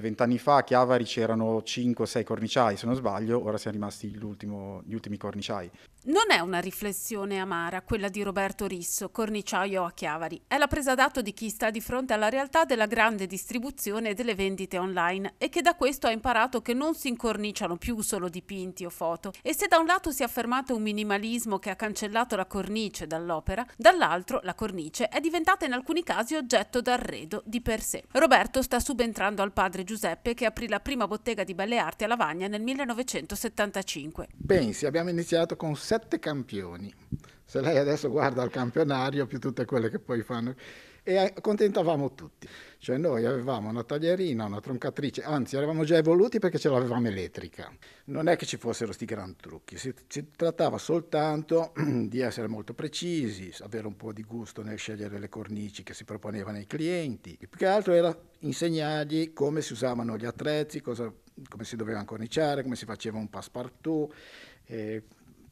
Vent'anni fa a Chiavari c'erano 5-6 corniciai, se non sbaglio, ora siamo rimasti gli ultimi corniciai. Non è una riflessione amara quella di Roberto Risso, corniciaio a Chiavari. È la presa d'atto di chi sta di fronte alla realtà della grande distribuzione e delle vendite online e che da questo ha imparato che non si incorniciano più solo dipinti o foto. E se da un lato si è affermato un minimalismo che ha cancellato la cornice dall'opera, dall'altro la cornice è diventata in alcuni casi oggetto d'arredo di per sé. Roberto sta subentrando al padre Giuseppe che aprì la prima bottega di belle arti a Lavagna nel 1975. Pensi, abbiamo iniziato con sette campioni. Se lei adesso guarda al campionario più tutte quelle che poi fanno e accontentavamo tutti. Cioè noi avevamo una taglierina, una troncatrice, anzi eravamo già evoluti perché ce l'avevamo elettrica. Non è che ci fossero sti gran trucchi, si, si trattava soltanto di essere molto precisi, avere un po' di gusto nel scegliere le cornici che si proponevano ai clienti. Più che altro era insegnargli come si usavano gli attrezzi, cosa, come si doveva corniciare, come si faceva un passepartout. Eh,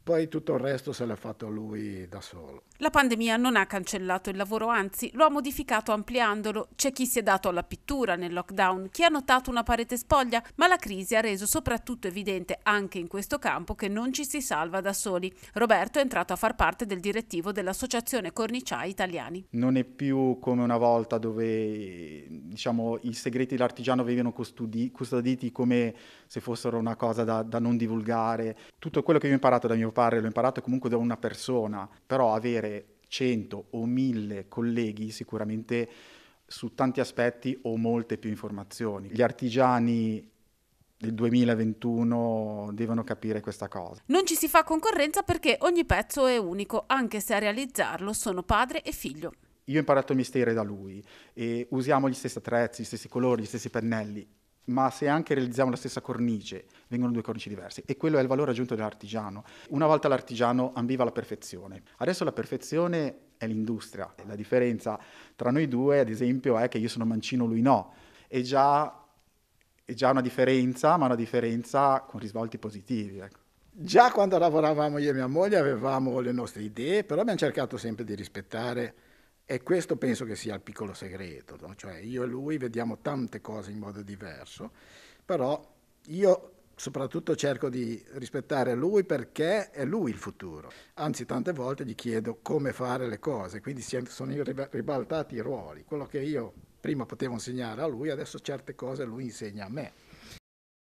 poi tutto il resto se l'ha fatto lui da solo. La pandemia non ha cancellato il lavoro, anzi lo ha modificato ampliandolo. C'è chi si è dato alla pittura nel lockdown, chi ha notato una parete spoglia, ma la crisi ha reso soprattutto evidente anche in questo campo che non ci si salva da soli. Roberto è entrato a far parte del direttivo dell'Associazione Corniciai Italiani. Non è più come una volta dove diciamo, i segreti dell'artigiano venivano custoditi come se fossero una cosa da, da non divulgare. Tutto quello che ho imparato da mio mio l'ho imparato comunque da una persona, però avere 100 o 1000 colleghi sicuramente su tanti aspetti ho molte più informazioni. Gli artigiani del 2021 devono capire questa cosa. Non ci si fa concorrenza perché ogni pezzo è unico, anche se a realizzarlo sono padre e figlio. Io ho imparato il mistero da lui e usiamo gli stessi attrezzi, gli stessi colori, gli stessi pennelli ma se anche realizziamo la stessa cornice, vengono due cornici diverse e quello è il valore aggiunto dell'artigiano. Una volta l'artigiano ambiva alla perfezione, adesso la perfezione è l'industria. La differenza tra noi due, ad esempio, è che io sono mancino, lui no. È già, è già una differenza, ma una differenza con risvolti positivi. Ecco. Già quando lavoravamo io e mia moglie avevamo le nostre idee, però abbiamo cercato sempre di rispettare e questo penso che sia il piccolo segreto, no? cioè io e lui vediamo tante cose in modo diverso, però io soprattutto cerco di rispettare lui perché è lui il futuro. Anzi, tante volte gli chiedo come fare le cose, quindi sono ribaltati i ruoli. Quello che io prima potevo insegnare a lui, adesso certe cose lui insegna a me.